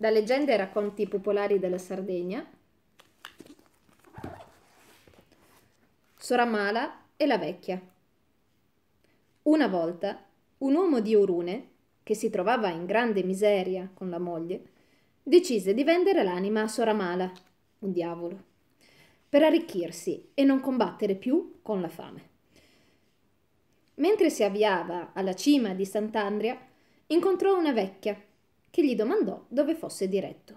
da leggende e racconti popolari della Sardegna, Soramala e la vecchia. Una volta un uomo di Orune, che si trovava in grande miseria con la moglie, decise di vendere l'anima a Soramala, un diavolo, per arricchirsi e non combattere più con la fame. Mentre si avviava alla cima di Sant'Andria, incontrò una vecchia che gli domandò dove fosse diretto.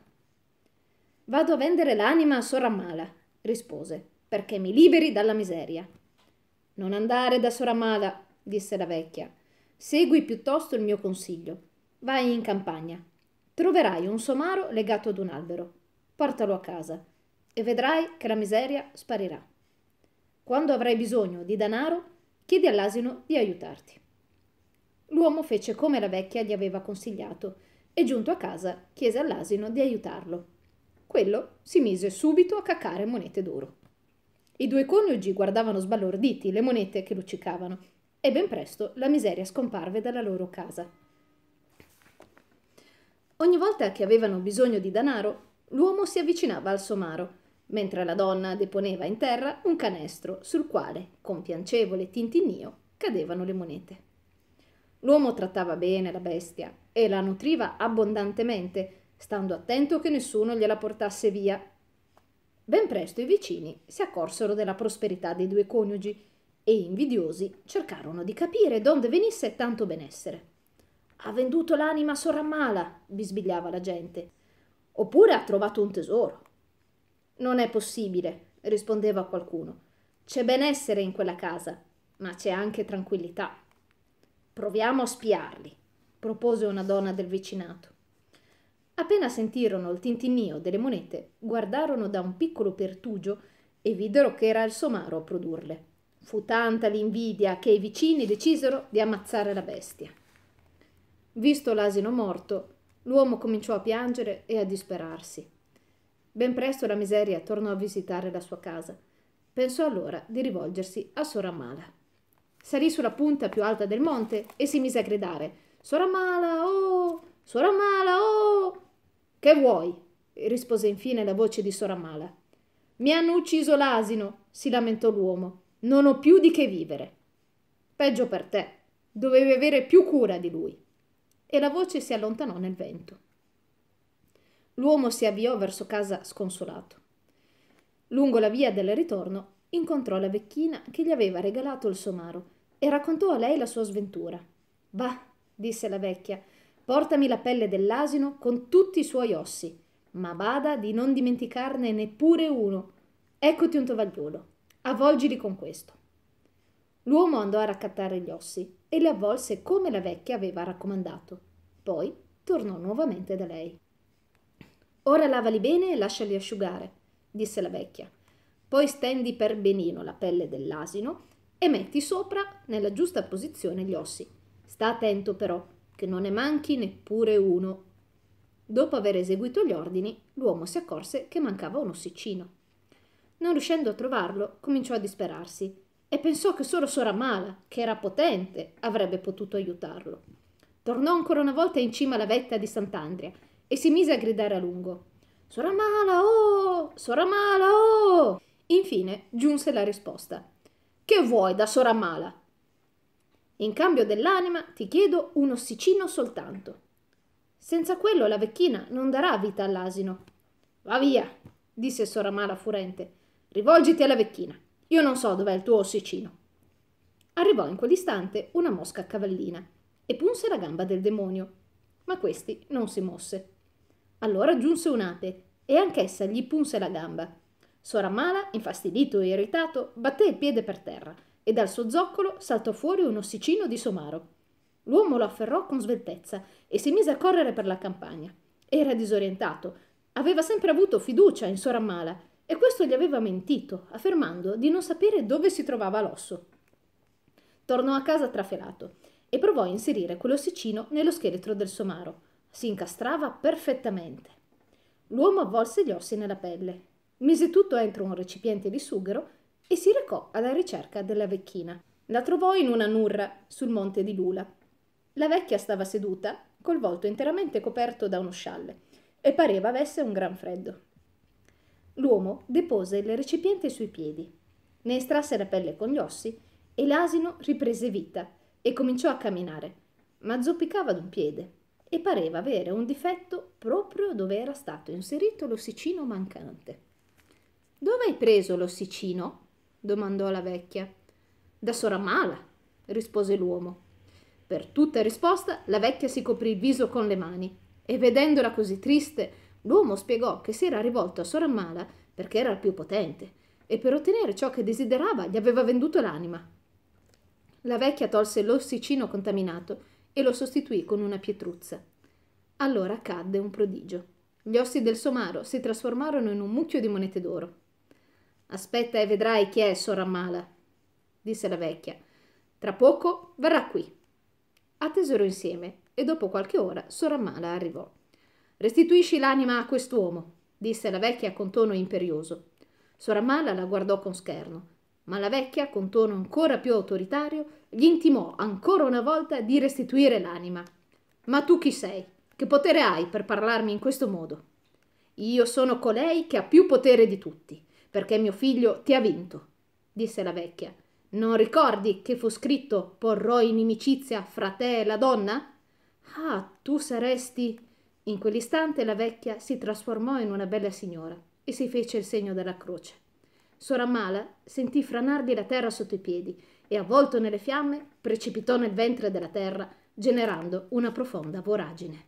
Vado a vendere l'anima a Sor Ammala, rispose, perché mi liberi dalla miseria. Non andare da Sor Ammala, disse la vecchia. Segui piuttosto il mio consiglio. Vai in campagna. Troverai un somaro legato ad un albero. Portalo a casa e vedrai che la miseria sparirà. Quando avrai bisogno di denaro, chiedi all'asino di aiutarti. L'uomo fece come la vecchia gli aveva consigliato e giunto a casa chiese all'asino di aiutarlo. Quello si mise subito a cacare monete d'oro. I due coniugi guardavano sbalorditi le monete che luccicavano e ben presto la miseria scomparve dalla loro casa. Ogni volta che avevano bisogno di danaro, l'uomo si avvicinava al somaro, mentre la donna deponeva in terra un canestro sul quale, con piacevole tintinnio, cadevano le monete. L'uomo trattava bene la bestia e la nutriva abbondantemente, stando attento che nessuno gliela portasse via. Ben presto i vicini si accorsero della prosperità dei due coniugi e invidiosi cercarono di capire donde venisse tanto benessere. Ha venduto l'anima a Sorrammala, bisbigliava la gente. Oppure ha trovato un tesoro. Non è possibile, rispondeva qualcuno. C'è benessere in quella casa, ma c'è anche tranquillità. Proviamo a spiarli, propose una donna del vicinato. Appena sentirono il tintinnio delle monete, guardarono da un piccolo pertugio e videro che era il somaro a produrle. Fu tanta l'invidia che i vicini decisero di ammazzare la bestia. Visto l'asino morto, l'uomo cominciò a piangere e a disperarsi. Ben presto la miseria tornò a visitare la sua casa. Pensò allora di rivolgersi a Soramala. Salì sulla punta più alta del monte e si mise a gridare Suora Mala, oh! Suora Mala, oh! Che vuoi? rispose infine la voce di Suora Mala. Mi hanno ucciso l'asino, si lamentò l'uomo. Non ho più di che vivere. Peggio per te. Dovevi avere più cura di lui. E la voce si allontanò nel vento. L'uomo si avviò verso casa sconsolato. Lungo la via del ritorno incontrò la vecchina che gli aveva regalato il somaro e raccontò a lei la sua sventura. Va, disse la vecchia, portami la pelle dell'asino con tutti i suoi ossi, ma bada di non dimenticarne neppure uno. Eccoti un tovagliolo, avvolgili con questo. L'uomo andò a raccattare gli ossi e li avvolse come la vecchia aveva raccomandato. Poi tornò nuovamente da lei. Ora lavali bene e lasciali asciugare, disse la vecchia. Poi stendi per benino la pelle dell'asino e metti sopra, nella giusta posizione, gli ossi. Sta attento però, che non ne manchi neppure uno. Dopo aver eseguito gli ordini, l'uomo si accorse che mancava un ossicino. Non riuscendo a trovarlo, cominciò a disperarsi e pensò che solo Sora Mala, che era potente, avrebbe potuto aiutarlo. Tornò ancora una volta in cima alla vetta di Sant'Andria e si mise a gridare a lungo. Sora Mala, oh! Sora Mala, oh! Infine giunse la risposta. Che vuoi da Sora Mala? In cambio dell'anima ti chiedo un ossicino soltanto. Senza quello la vecchina non darà vita all'asino. Va via, disse Soramala furente. Rivolgiti alla vecchina. Io non so dov'è il tuo ossicino. Arrivò in quell'istante una mosca cavallina e punse la gamba del demonio, ma questi non si mosse. Allora giunse un'ape e anch'essa gli punse la gamba. Soramala, infastidito e irritato, batté il piede per terra e dal suo zoccolo saltò fuori un ossicino di somaro. L'uomo lo afferrò con sveltezza e si mise a correre per la campagna. Era disorientato, aveva sempre avuto fiducia in Sor e questo gli aveva mentito, affermando di non sapere dove si trovava l'osso. Tornò a casa trafelato e provò a inserire quell'ossicino nello scheletro del somaro. Si incastrava perfettamente. L'uomo avvolse gli ossi nella pelle, mise tutto entro un recipiente di sughero e si recò alla ricerca della vecchina. La trovò in una nurra sul monte di Lula. La vecchia stava seduta, col volto interamente coperto da uno scialle, e pareva avesse un gran freddo. L'uomo depose il recipiente sui piedi, ne estrasse la pelle con gli ossi e l'asino riprese vita e cominciò a camminare, ma zoppicava d'un piede e pareva avere un difetto proprio dove era stato inserito l'ossicino mancante. Dove hai preso l'ossicino? domandò la vecchia. Da sora mala, rispose l'uomo. Per tutta risposta la vecchia si coprì il viso con le mani e vedendola così triste, l'uomo spiegò che si era rivolto a sora mala perché era il più potente e per ottenere ciò che desiderava gli aveva venduto l'anima. La vecchia tolse l'ossicino contaminato e lo sostituì con una pietruzza. Allora accadde un prodigio. Gli ossi del somaro si trasformarono in un mucchio di monete d'oro. Aspetta e vedrai chi è Sor disse la vecchia. Tra poco verrà qui. Attesero insieme e dopo qualche ora Sor arrivò. Restituisci l'anima a quest'uomo, disse la vecchia con tono imperioso. Sor la guardò con scherno, ma la vecchia, con tono ancora più autoritario, gli intimò ancora una volta di restituire l'anima. Ma tu chi sei? Che potere hai per parlarmi in questo modo? Io sono colei che ha più potere di tutti perché mio figlio ti ha vinto, disse la vecchia. Non ricordi che fu scritto porrò inimicizia fra te e la donna? Ah, tu saresti. In quell'istante la vecchia si trasformò in una bella signora e si fece il segno della croce. Sora Mala sentì franargli la terra sotto i piedi e, avvolto nelle fiamme, precipitò nel ventre della terra, generando una profonda voragine.